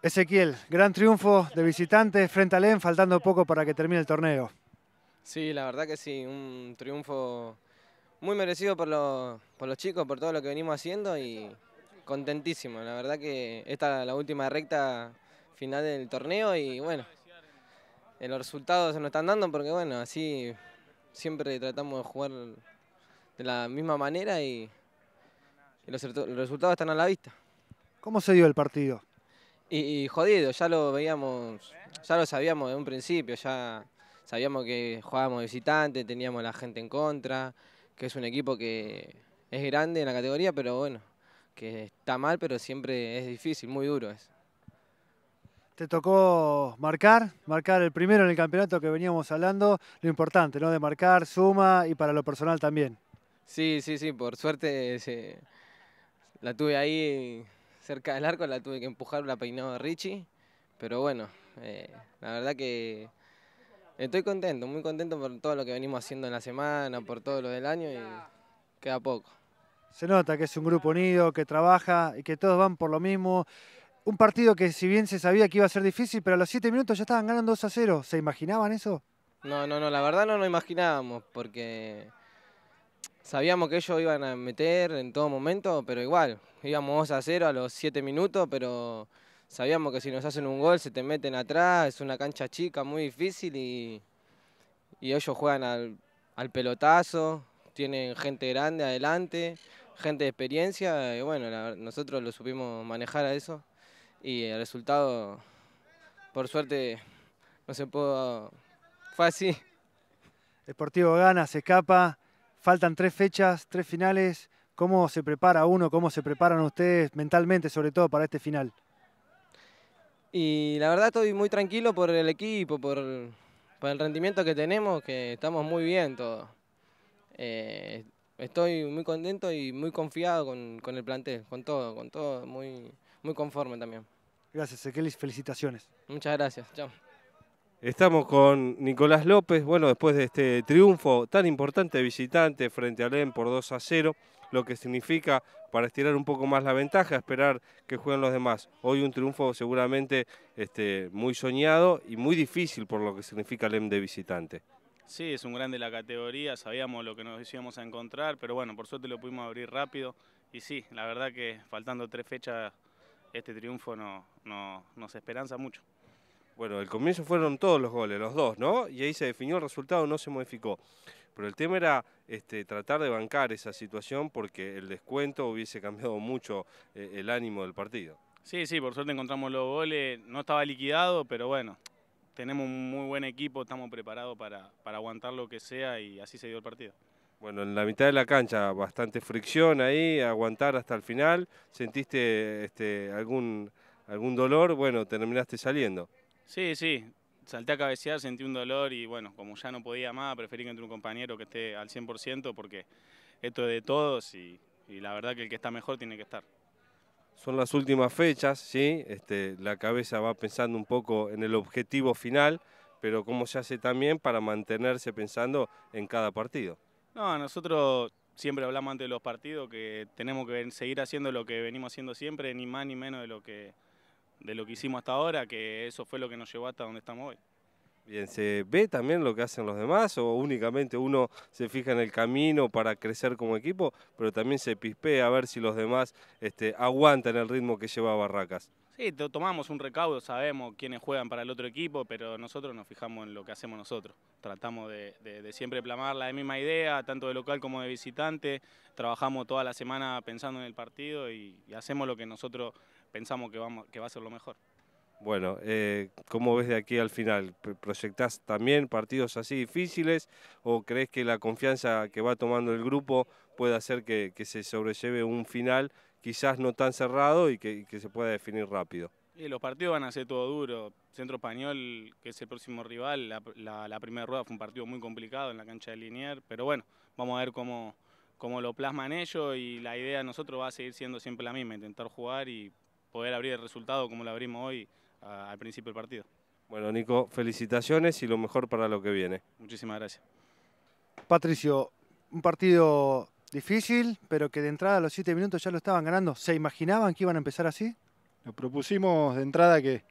Ezequiel, gran triunfo de visitantes frente a EN, faltando poco para que termine el torneo. Sí, la verdad que sí, un triunfo muy merecido por, los, chicos, por todo lo que venimos haciendo y contentísimo. La verdad que esta es la última recta final del torneo y bueno, los resultados se nos están dando porque bueno, así siempre tratamos de jugar de la misma manera y, los resultados están a la vista. ¿Cómo se dio el partido? Y, jodido, ya lo veíamos, ya lo sabíamos de un principio, ya sabíamos que jugábamos visitante, teníamos la gente en contra, que es un equipo que es grande en la categoría, pero bueno, que está mal, pero siempre es difícil, muy duro es. Te tocó marcar, marcar el primero en el campeonato que veníamos hablando, lo importante, ¿no? De marcar, suma y para lo personal también. Sí, sí, sí, por suerte eh, la tuve ahí cerca del arco, la tuve que empujar, la peinó Richie. Pero bueno, eh, la verdad que estoy contento, muy contento por todo lo que venimos haciendo en la semana, por todo lo del año y queda poco. Se nota que es un grupo unido, que trabaja y que todos van por lo mismo. Un partido que si bien se sabía que iba a ser difícil, pero a los 7 minutos ya estaban ganando 2 a 0. ¿Se imaginaban eso? No, no, no, la verdad no lo imaginábamos porque Sabíamos que ellos iban a meter en todo momento, pero igual, íbamos 2 a 0 a los 7 minutos, pero sabíamos que si nos hacen un gol se te meten atrás, es una cancha chica, muy difícil y, ellos juegan al, pelotazo, tienen gente grande adelante, gente de experiencia, y bueno, nosotros lo supimos manejar a eso y el resultado, por suerte, no se pudo... fue así. Deportivo gana, se escapa. Faltan tres fechas, tres finales. ¿Cómo se prepara uno? ¿Cómo se preparan ustedes mentalmente, sobre todo, para este final? Y la verdad estoy muy tranquilo por el equipo, por, el rendimiento que tenemos, que estamos muy bien todos. Eh, estoy muy contento y muy confiado con, el plantel, con todo, con todo, muy, muy conforme también. Gracias, Ezequiel, felicitaciones. Muchas gracias, chao. Estamos con Nicolás López, bueno, después de este triunfo tan importante de visitante frente al EM por 2 a 0, lo que significa para estirar un poco más la ventaja, esperar que jueguen los demás. Hoy un triunfo seguramente este, muy soñado y muy difícil por lo que significa el EM de visitante. Sí, es un grande de la categoría, sabíamos lo que nos íbamos a encontrar, pero bueno, por suerte lo pudimos abrir rápido. Y sí, la verdad que faltando tres fechas, este triunfo no, nos esperanza mucho. Bueno, el comienzo fueron todos los goles, los dos, ¿no? Y ahí se definió el resultado, no se modificó. Pero el tema era este, tratar de bancar esa situación porque el descuento hubiese cambiado mucho eh, el ánimo del partido. Sí, sí, por suerte encontramos los goles. No estaba liquidado, pero bueno, tenemos un muy buen equipo, estamos preparados para, aguantar lo que sea y así se dio el partido. Bueno, en la mitad de la cancha, bastante fricción ahí, aguantar hasta el final. ¿Sentiste este, algún, algún dolor? Bueno, terminaste saliendo. Sí, sí. Salté a cabecear, sentí un dolor y bueno, como ya no podía más, preferí que entre un compañero que esté al 100% porque esto es de todos y, la verdad que el que está mejor tiene que estar. Son las últimas fechas, ¿sí? Este, la cabeza va pensando un poco en el objetivo final, pero cómo se hace también para mantenerse pensando en cada partido. No, nosotros siempre hablamos antes de los partidos que tenemos que seguir haciendo lo que venimos haciendo siempre, ni más ni menos de lo que de lo que hicimos hasta ahora, que eso fue lo que nos llevó hasta donde estamos hoy. Bien, ¿se ve también lo que hacen los demás o únicamente uno se fija en el camino para crecer como equipo, pero también se pispea a ver si los demás este, aguantan el ritmo que lleva Barracas? Sí, tomamos un recaudo, sabemos quiénes juegan para el otro equipo, pero nosotros nos fijamos en lo que hacemos nosotros. Tratamos de, siempre plamar la misma idea, tanto de local como de visitante. Trabajamos toda la semana pensando en el partido y, y hacemos lo que nosotros pensamos que, vamos, que va a ser lo mejor. Bueno, eh, ¿cómo ves de aquí al final? ¿Proyectás también partidos así difíciles o crees que la confianza que va tomando el grupo puede hacer que, se sobrelleve un final quizás no tan cerrado y que, se pueda definir rápido? los partidos van a ser todo duro. Centro Español, que es el próximo rival, la, primera rueda fue un partido muy complicado en la cancha de Linier, pero bueno, vamos a ver cómo, cómo lo plasman ellos y la idea de nosotros va a seguir siendo siempre la misma, intentar jugar y poder abrir el resultado como lo abrimos hoy al principio del partido. Bueno, Nico, felicitaciones y lo mejor para lo que viene. Muchísimas gracias. Patricio, un partido difícil, pero que de entrada a los siete minutos ya lo estaban ganando. ¿Se imaginaban que iban a empezar así? Nos propusimos de entrada que,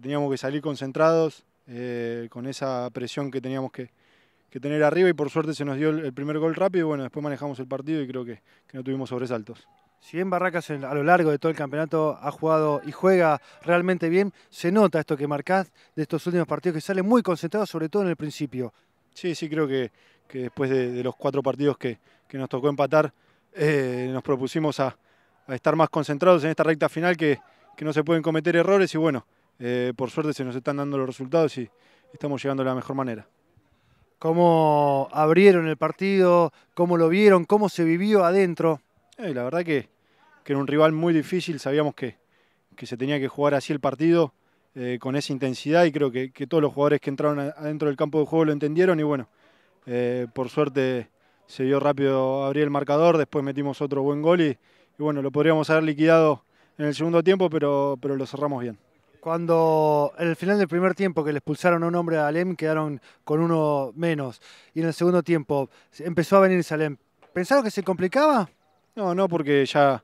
teníamos que salir concentrados, eh, con esa presión que teníamos que, tener arriba y por suerte se nos dio el, primer gol rápido y bueno, después manejamos el partido y creo que no tuvimos sobresaltos. Si bien Barracas a lo largo de todo el campeonato ha jugado y juega realmente bien, se nota esto que marcás de estos últimos partidos que sale muy concentrado, sobre todo en el principio. Sí, sí, creo que, después de, los cuatro partidos que, nos tocó empatar, eh, nos propusimos a, estar más concentrados en esta recta final que, no se pueden cometer errores y bueno, eh, por suerte se nos están dando los resultados y estamos llegando de la mejor manera cómo abrieron el partido, cómo lo vieron, cómo se vivió adentro. Eh, la verdad que, era un rival muy difícil, sabíamos que, se tenía que jugar así el partido, eh, con esa intensidad, y creo que, todos los jugadores que entraron adentro del campo de juego lo entendieron, y bueno, eh, por suerte se dio rápido abrir el marcador, después metimos otro buen gol, y, bueno, lo podríamos haber liquidado en el segundo tiempo, pero, lo cerramos bien. Cuando en el final del primer tiempo que le expulsaron a un hombre a Alem, quedaron con uno menos, y en el segundo tiempo empezó a venir Alem, ¿pensaron que se complicaba? No, no, porque ya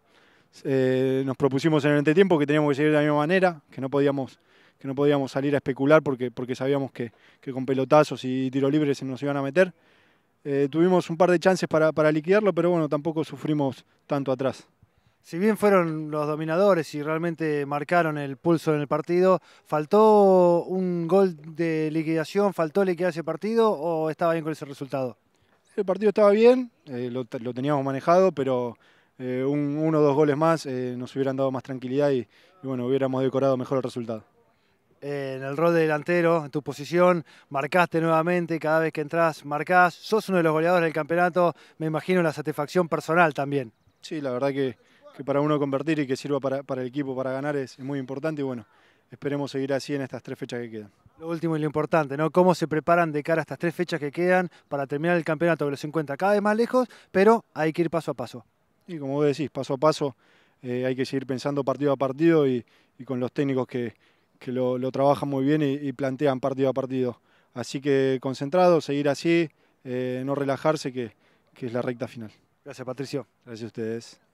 eh, nos propusimos en el entretiempo que teníamos que seguir de la misma manera, que no podíamos, que no podíamos salir a especular porque, porque sabíamos que, con pelotazos y tiro libre se nos iban a meter. Eh, tuvimos un par de chances para, para liquidarlo, pero bueno, tampoco sufrimos tanto atrás. Si bien fueron los dominadores y realmente marcaron el pulso en el partido, ¿faltó un gol de liquidación? ¿Faltó liquidar ese partido o estaba bien con ese resultado? el partido estaba bien, eh, lo, teníamos manejado, pero eh, uno o dos goles más eh, nos hubieran dado más tranquilidad y, bueno, hubiéramos decorado mejor el resultado. en el rol de delantero, en tu posición, marcaste nuevamente, cada vez que entras marcás, sos uno de los goleadores del campeonato, me imagino la satisfacción personal también. Sí, la verdad que, para uno convertir y que sirva para, el equipo para ganar es muy importante y bueno, esperemos seguir así en estas tres fechas que quedan. Lo último y lo importante, ¿no? Cómo se preparan de cara a estas tres fechas que quedan para terminar el campeonato que los encuentra cada vez más lejos, pero hay que ir paso a paso. Y como vos decís, paso a paso, eh, hay que seguir pensando partido a partido y, con los técnicos que, lo, trabajan muy bien y, plantean partido a partido. Así que concentrado, seguir así, eh, no relajarse, que, que es la recta final. Gracias, Patricio. Gracias a ustedes.